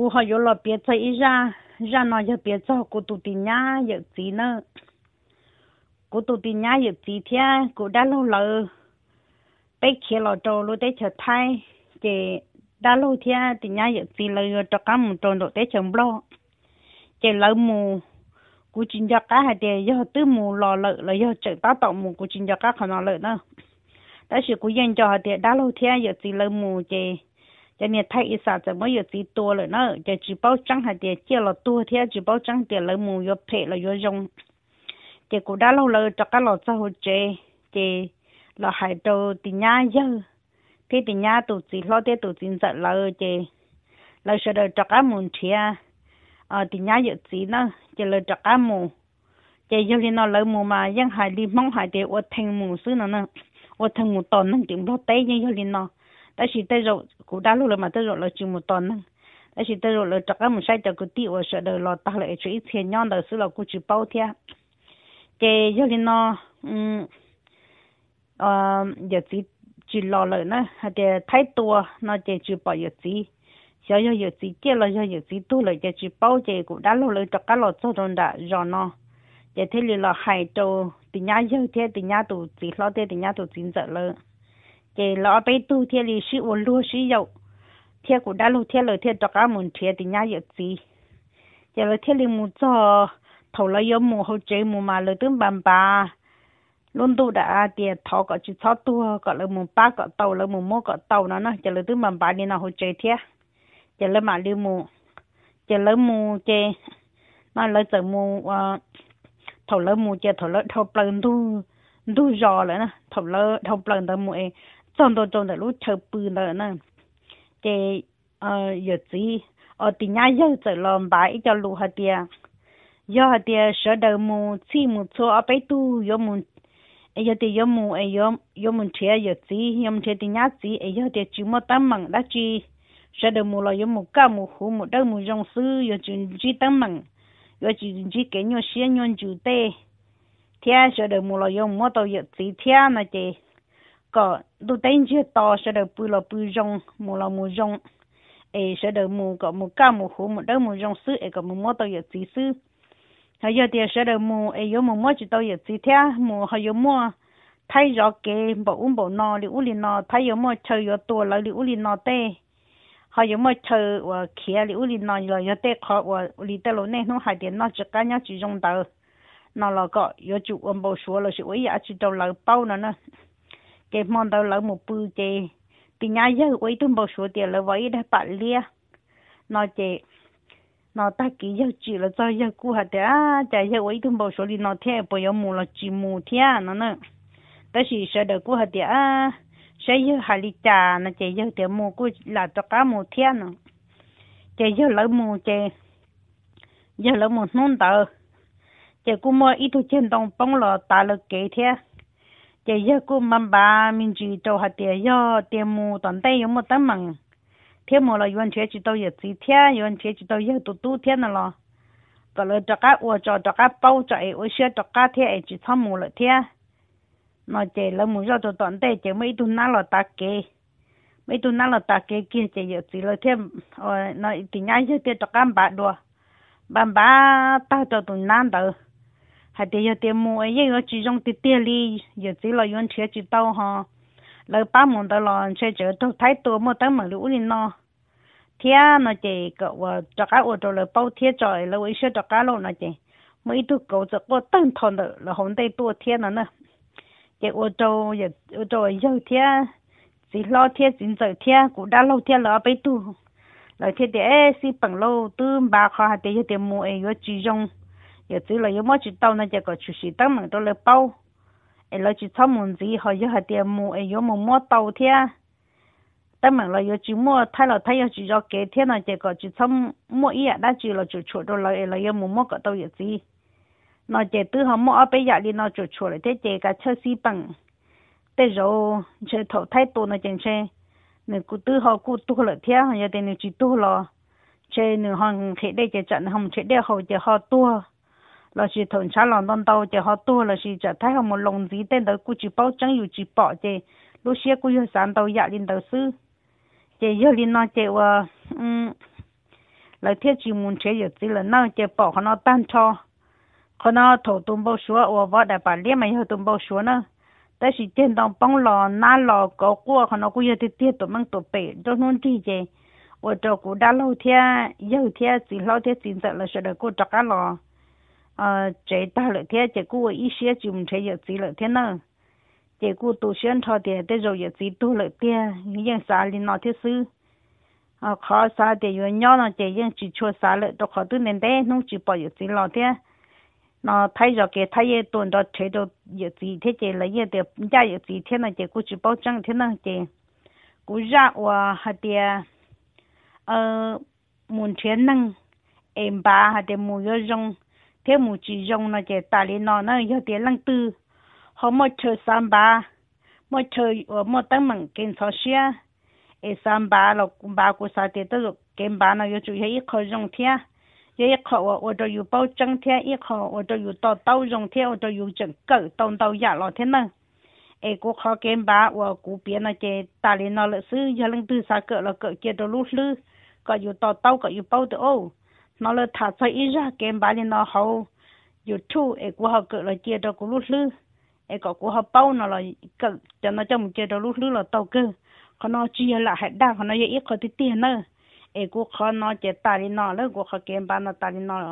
cô họ yếu lo biết chơi ra ra nó giờ biết cho cô tụt tiền nhá giờ gì nữa cô tụt tiền nhá giờ gì thế cô đã lâu lờ bé kia lo trâu lo để chờ thay chị đã lâu thế tiền nhá giờ gì lờ cho cá một trâu đồ để chồng lo chị lỡ mù cô chính cho cá hai tiền giờ tứ mù lò lợ là giờ chạy tao tạo mù cô chính cho cá còn lợ nữa đó là cô dành cho họ tiền đã lâu thế giờ gì lỡ mù chị cho nên thay ít sao cho mỗi giờ tí tua tiền chia là tua thế tiền lấy mù vô phê là vô dùng thì cũng lâu lâu cho các lọ xã hội chế thì là hải đồ thì nhá dơ thế thì nhá tụ chỉ lo thế tụ chỉ sợ là thì là sợ đời cho các mù chia ờ thì nhá giờ chỉ nó thì là cho các mù thì giờ thì nó mà dân hải đi mong hải thì ở thành mù xứ nó nó ở thành mù tòn nó chịu lo té như giờ thì nó đã chỉ tới cú đá lúc là mà tới rồi là chịu một tuần nè đấy chỉ tới rồi là chắc em một sai cho cú tiêu và sợ đời lo tao lại chỉ ít tiền nhon đời xứ là cú chịu bao thia cái giờ thì nó um ờ giờ chỉ chỉ lo lại nè hay là thái tua nó chỉ chịu bao giờ chỉ giờ giờ giờ chỉ kia là giờ giờ chỉ tu lại giờ chịu bao giờ cú đá lúc là chắc cái lo cho rồi đã rồi nó giờ thế là hay cho từ nhà giờ thế từ nhà tụ chỉ lo thế từ nhà tụ chính sợ rồi cái lọ bê tu thiên lý sĩ ổn lúa sĩ dậu thiên của đã lù thiên lời thiên cho cá muốn thiên thì nhà dược gì giờ lời thiên lý muốn cho thầu lời yếu mù hậu chế mù mà lời tướng bằng bà luôn tu đã tiền thọ có chữ sáu tu có lời mù ba có tàu lời mù mô có tàu nó nó giờ lời tướng bàn bà đi nào hậu chế thiên giờ lời mà lưu mù giờ lời mù chế nó lời giờ mù ờ, thầu lời mù chế thầu lời thầu pleasant tu tu giò lại nè thầu lời thầu pleasant tới mù trong đó trong đó lúc chờ bự nữa nè để ờ giờ gì ở thì nhà giờ giờ làm bài cho lũ hạt tiề giờ hạt tiề sợ đầu mù chỉ mù cho ở bên tu giờ mù giờ thì giờ chơi giờ gì giờ mù chơi thì nhà gì giờ thì chỉ một tấm măng đã chỉ sợ đầu mù là giờ mù cá mù hú mù đầu mù cái nhau xe nhau chủ tê thế sợ đầu mù là giờ mù tàu giờ gì thế có đồ tên chưa to sẽ được bự là bự rong mù là mù rong ấy sẽ được mù có mù cá mù hú mù đâu mù rong sư ấy có mù mót tàu giờ chỉ sư hay giờ thì sẽ đầu mù ấy có mù mót chỉ tàu giờ chỉ thế mù hay có mù thay rõ kế bảo uống bảo no đi uống đi no thay có mù chơi có tua lại đi uống đi no tê hay có mù chơi và kia đi uống đi no rồi giờ tê khó và đi tê lối này nó hay tiền nó chỉ cá nhau chỉ rong tàu nó là có giờ chủ ông bảo số là sự ấy giờ chỉ tàu lại bao nè nữa cái mong đâu lỡ một bự chế thì nhà giờ quay tung bao số tiền là vậy đã bạc lia nó chế nó ta kỹ giờ chỉ là cho giờ cũ hả thế chạy giờ quay tôi bao số đi nó thế bây giờ mù là chỉ mù thế nó nữa đó chỉ sợ được cũ hả à, sợ giờ hà li trà nó chạy giờ tiền mù cũ là cho cá mù thế nó chạy giờ lỡ mù chạy giờ lỡ mù nôn tờ chạy cũ mua ít thôi trên đồng bông là ta là kế thế giờ giờ cô mắm bà mình chỉ cho hạt tiền yo tiền mù toàn tay có một tấm măng thiên mù là yuan chế chỉ đâu giờ chỉ thiên yuan chế chỉ đâu giờ tu tu thiên là còn lại cho cá uo cho cho cá bao cho ấy uo xia cho cá thiên chỉ tham mù lại thiên nó chế là mù cho cho toàn tay chế mấy tu na là ta kế, mấy tu na là ta kế, kia chế giờ chỉ là ờ nó thì nhai chứ tiền cho cá bà đồ, bà bà ta cho tu nan đâu 还得有点磨，也要集中的点力，有走了用车去倒哈。老把忙的了，车就都太多，没得没路人了。天那这个我这个我做了包天在，了我些这个了那这，每都搞着我等他的，然后得多天了呢。这我做也我做有天，是老天真走天，古大老天老被堵，老天的哎是本路都蛮好，还得有点磨，要集中。giờ chỉ là yêu mỗi chỉ tao nãy chỉ có chủ sĩ tăng mình tôi lấy bao ấy là chỉ sau mình gì họ giờ họ tiền mua ấy yếu mua mua tàu thế tăng mình là yêu chỉ mua thay là thay yêu chỉ cho kế thế nãy chỉ có chỉ sau mua ý à đã chỉ là chú chủ đồ là ấy là yếu mua mua cả tàu yếu gì nó chỉ từ họ mua ở bây giờ đi nó chủ chủ lại thế chỉ cái chơi xí bằng thế rồi chơi thầu thay tôi nãy chẳng chơi nên cứ từ họ cứ tu lại thế giờ thì nên chỉ tu là chơi nên họ khẽ đây chơi trận không chơi đây họ chơi họ tu là chỉ thôn xã lòng đông tàu chỉ họ tu là chỉ trở thấy họ một lồng gì tên đó cũng chỉ bao chẳng dù chỉ bỏ chỉ lúc xưa cũng như sản tàu dạ lên tàu sư chỉ giờ lên nó chỉ là um là thiết chỉ muốn chế giờ chỉ là nó chỉ bỏ họ nó tan cho họ nó thổ tung bao số ở vợ đại bà liên mà họ tung bao số nữa tại vì tiền đồng bóng lò na lò có cua họ nó cũng như thế tiết tụi mang tụi bể cho nó đi chơi ở chỗ cũng đã chỉ lâu thế xin sợ là sẽ được cô trắc lò 呃，这大热天，结果一些就没车也最热天了。结果都选炒的，这肉也最多了点，人啥里那的是，啊，靠啥的有鸟了，这人就吃啥了，都好多年代弄就把也最老的。那太热给他也蹲到车到也最天的了，也得家也最天了，结果就保证天了的。古热我还得，呃，门前能，哎吧还得没有用。theo mù chỉ dùng nó chỉ tà lên nó nó giờ tiền lăng tư họ mà chờ sắm ba mà chờ ở ờ, mà tăng mừng kinh sao xia ở sắm ba là cũng ba cũng sao tiền tới rồi ba nó giờ chủ yếu ít khó dùng thế giờ ít khó ở ở có bao chân thế ít khó ở có đào đào dùng thế ở đâu chân cỡ đào tao giả lo thế nào ai cũng khó kinh ba ở ờ, cũng biết nó chỉ tà lên nó là sư giờ lăng tư sao cỡ là cỡ kia đâu lúc lư có dù đào, tao có dù bao được ô nó là thả cho ít ra kem bá lên nó hậu youtube ấy của họ cỡ là chia cho của lút lư ấy có của họ bao nó là cỡ cho nó cho một chia cho lút lư là tàu cơ còn nó chia là hết đa còn nó dễ ít có tí tiền nữa ấy của họ nó chỉ tài nó là của họ kem bá nó tài nó